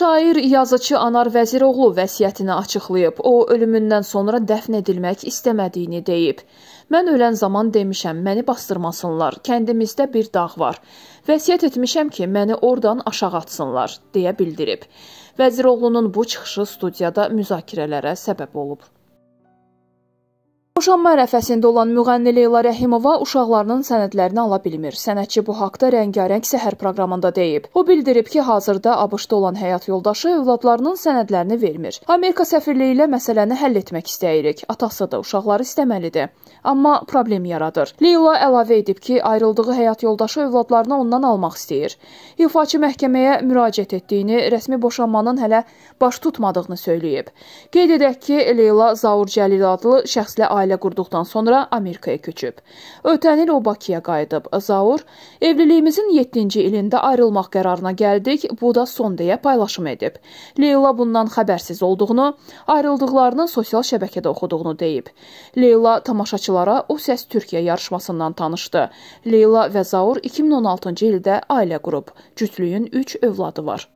Şair, yazıçı Anar Vəziroğlu vəsiyyətini açıqlayıb. O, ölümündən sonra dəfn edilmək istəmədiyini deyib. Mən ölən zaman demişəm, məni bastırmasınlar. Kəndimizdə bir dağ var. Vəsiyyət etmişəm ki, məni oradan aşağı atsınlar, deyə bildirib. Vəziroğlunun bu çıxışı studiyada müzakirələrə səbəb olub. Boşanma ərəfəsində olan müğənni Leyla Rəhimova uşaqlarının sənədlərini ala bilmir. Sənətçi bu haqda Rəngarəng səhər proqramında deyib. O bildirib ki, hazırda ABŞ-da olan həyat yoldaşı övladlarının sənədlərini vermir. Amerika səfirliyi ilə məsələni həll etmək istəyirik. Atası da uşaqları istəməlidir. Amma problem yaradır. Leyla əlavə edib ki, ayrıldığı həyat yoldaşı övladlarını ondan almaq istəyir. İfaçı məhkəməyə müraciət etdiyini, rəsmi boşanmanın hələ baş tutmadığını söyləyib. Qeyd edək ki, Leyla Zaur Cəlil adlı şəxslə ailə ailə qurduqdan sonra Amerikaya köçüb. Ötən il o Bakıya qayıdıb. Zaur, evliliyimizin 7-ci ilində ayrılmaq qərarına gəldik, bu da son deyə paylaşım edib. Leyla bundan xəbərsiz olduğunu, ayrıldıqlarını sosial şəbəkədə oxuduğunu deyib. Leyla tamaşaçılara O Səs Türkiyə yarışmasından tanışdı. Leyla və Zaur 2016-cı ildə ailə qurub. Cütlüyün 3 övladı var.